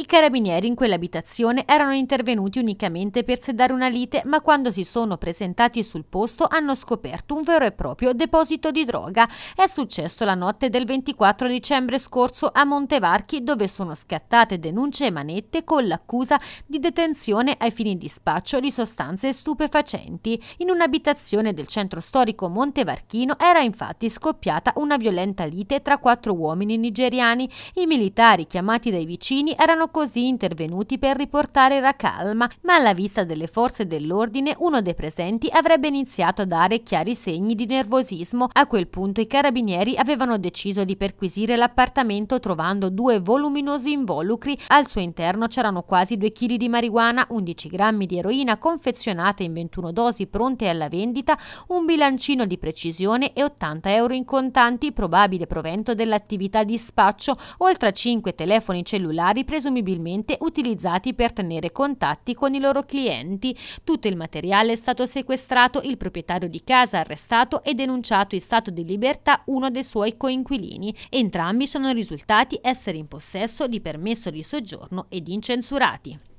I carabinieri in quell'abitazione erano intervenuti unicamente per sedare una lite, ma quando si sono presentati sul posto hanno scoperto un vero e proprio deposito di droga. È successo la notte del 24 dicembre scorso a Montevarchi, dove sono scattate denunce e manette con l'accusa di detenzione ai fini di spaccio di sostanze stupefacenti. In un'abitazione del centro storico Montevarchino era infatti scoppiata una violenta lite tra quattro uomini nigeriani. I militari chiamati dai vicini erano così intervenuti per riportare la calma, ma alla vista delle forze dell'ordine uno dei presenti avrebbe iniziato a dare chiari segni di nervosismo. A quel punto i carabinieri avevano deciso di perquisire l'appartamento trovando due voluminosi involucri. Al suo interno c'erano quasi 2 kg di marijuana, 11 grammi di eroina confezionate in 21 dosi pronte alla vendita, un bilancino di precisione e 80 euro in contanti, probabile provento dell'attività di spaccio, oltre a 5 telefoni cellulari presumibili presumibilmente utilizzati per tenere contatti con i loro clienti. Tutto il materiale è stato sequestrato, il proprietario di casa arrestato e denunciato in stato di libertà uno dei suoi coinquilini. Entrambi sono risultati essere in possesso di permesso di soggiorno ed incensurati.